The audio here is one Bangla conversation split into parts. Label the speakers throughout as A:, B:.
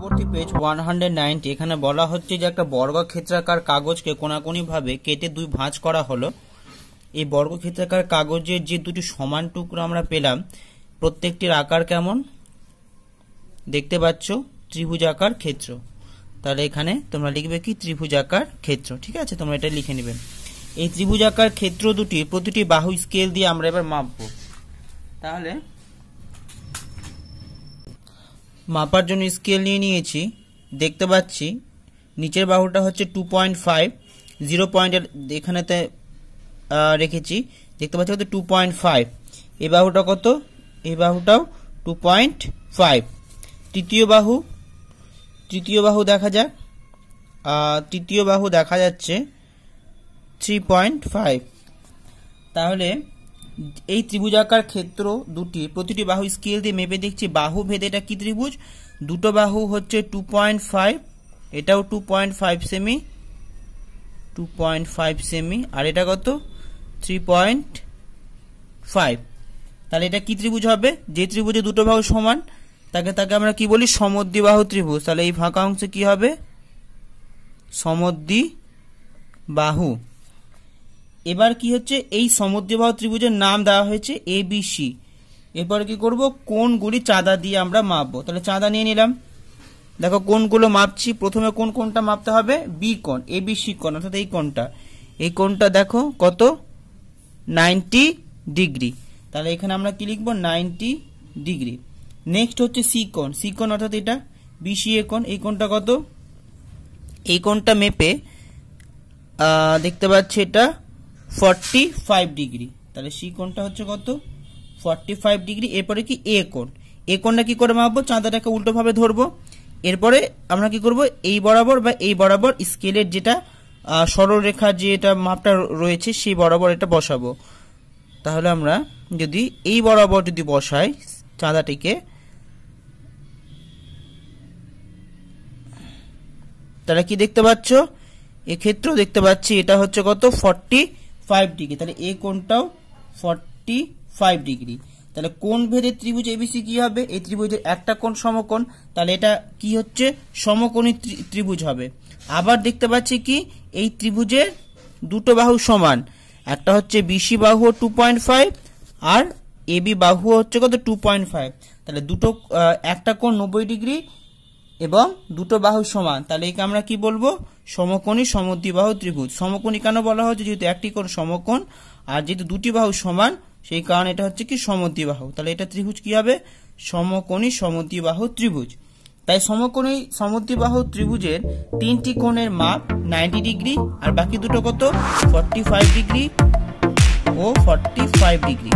A: পরবর্তী পেজ ওয়ান হান্ড্রেড নাইনটি এখানে বলা হচ্ছে যে একটা বর্গক্ষেত্রাকার কাগজকে কোনাকুনিভাবে কেটে দুই ভাঁজ করা হলো এই বর্গক্ষেত্রাকার কাগজের যে দুটি সমান টুকরো আমরা পেলাম প্রত্যেকটির আকার কেমন দেখতে পাচ্ছ ত্রিভুজাকার ক্ষেত্র তাহলে এখানে তোমরা লিখবে কি ত্রিভুজাকার ক্ষেত্র ঠিক আছে তোমরা এটা লিখে নেবে এই ত্রিভুজাকার ক্ষেত্র দুটি প্রতিটি বাহু স্কেল দিয়ে আমরা এবার মাপব তাহলে মাপার জন্য স্কেল নিয়ে নিয়েছি দেখতে পাচ্ছি নিচের বাহুটা হচ্ছে টু পয়েন্ট ফাইভ জিরো পয়েন্টের এখানেতে রেখেছি দেখতে পাচ্ছি কত টু পয়েন্ট ফাইভ এ বাহুটা কত এ বাহুটাও টু পয়েন্ট ফাইভ তৃতীয় বাহু তৃতীয় বাহু দেখা যাক তৃতীয় বাহু দেখা যাচ্ছে থ্রি পয়েন্ট ফাইভ তাহলে এই ত্রিভুজাকার ক্ষেত্র দুটি প্রতিটি বাহু স্কেল দিয়ে মেপে দেখছি বাহু ভেদে এটা কি ত্রিভুজ দুটো বাহু হচ্ছে টু পয়েন্ট ফাইভ এটাও টু পয়েন্ট ফাইভ সেমি টু পয়েন্ট ফাইভ সেমি আর এটা কত থ্রি পয়েন্ট ফাইভ তাহলে এটা কি ত্রিভুজ হবে যে ত্রিভুজে দুটো বাহু সমান তাকে তাকে আমরা কি বলি বাহু ত্রিভুজ তাহলে এই ফাঁকা অংশে কি হবে সমদ্বি বাহু এবার কি হচ্ছে এই সমুদ্রবাহ ত্রিভুজের নাম দেওয়া হয়েছে এ বি সি এরপর কি করব কোনগুলি চাঁদা দিয়ে আমরা মাপবো তাহলে চাঁদা নিয়ে নিলাম দেখো কোনগুলো মাপছি প্রথমে কোন কোনটা মাপতে হবে বি কোন এ বি সি কোন অর্থাৎ এই কোনটা এই কোনটা দেখো কত নাইনটি ডিগ্রি তাহলে এখানে আমরা কি লিখবো নাইনটি ডিগ্রি নেক্সট হচ্ছে সি কোন সি কোন অর্থাৎ এটা বি সি এ কোন এই কোনটা কত এই কোনটা মেপে দেখতে পাচ্ছি এটা ফর্টি ফাইভ ডিগ্রি তাহলে সি কোনটা হচ্ছে কত ফর্টি ফাইভ ডিগ্রি এরপরে কি এ কোণ এ কোণটা কি করে মাপবো চাঁদাটাকে উল্টোভাবে ধরবো এরপরে আমরা কি করব এই বরাবর বা এই বরাবর স্কেলের যেটা সরলরেখা যেটা মাপটা রয়েছে সেই বরাবর এটা বসাবো তাহলে আমরা যদি এই বরাবর যদি বসাই চাঁদাটিকে তাহলে কি দেখতে পাচ্ছ এক্ষেত্রেও দেখতে পাচ্ছি এটা হচ্ছে কত ফর্টি ফাইভ ডিগ্রি তাহলে এ কোনটাও ফর্টি ফাইভ ডিগ্রি তাহলে কোন ভেদের ত্রিভুজ এবিসি কি হবে এই ত্রিভুজের একটা কোণ সমকোণ তাহলে এটা কি হচ্ছে সমকোণী ত্রিভুজ হবে আবার দেখতে পাচ্ছি কি এই ত্রিভুজের দুটো বাহু সমান একটা হচ্ছে বিসি বাহু টু পয়েন্ট ফাইভ আর এবি বাহু হচ্ছে কত টু পয়েন্ট ফাইভ তাহলে দুটো একটা কোণ নব্বই ডিগ্রি এবং দুটো বাহু সমান তাহলে একে আমরা কি বলবো সমকোণী সমদ্বিবাহু ত্রিভুজ সমকোণী কেন বলা হচ্ছে যেহেতু একটি কোণ সমকোণ আর যেহেতু দুটি বাহু সমান সেই কারণে এটা হচ্ছে কি সমদ্বিবাহু তাহলে এটা ত্রিভুজ কি হবে সমকোণী সমদ্বিবাহু ত্রিভুজ তাই সমকোণী সমদ্বিবাহু ত্রিভুজের তিনটি কোণের মাপ নাইনটি ডিগ্রি আর বাকি দুটো কত ফর্টি ফাইভ ডিগ্রি ও ফর্টি ফাইভ ডিগ্রি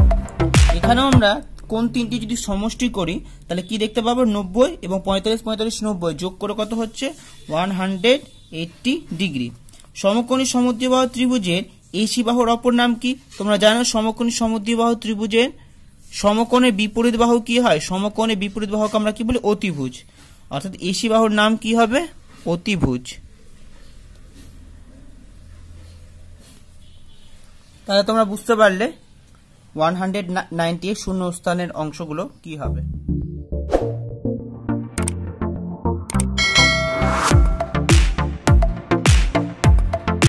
A: এখানেও আমরা কোন তিনটি যদি সমষ্টি করি তাহলে কি দেখতে পাবো নব্বই এবং পঁয়তাল্লিশ পঁয়তাল্লিশ নব্বই যোগ করে কত হচ্ছে ওয়ান হান্ড্রেড এইট্টি ডিগ্রি সমকোণী সমুদ্রবাহ ত্রিভুজের এসি বাহুর অপর নাম কি তোমরা জানো সমকোণী সমুদ্রবাহ ত্রিভুজের সমকোণের বিপরীত বাহু কি হয় সমকোণে বিপরীত বাহুকে আমরা কি বলি অতিভুজ অর্থাৎ এসি বাহুর নাম কি হবে অতিভুজ তাহলে তোমরা বুঝতে পারলে ওয়ান হান্ড্রেড নাইনটি শূন্য স্থানের অংশগুলো কি হবে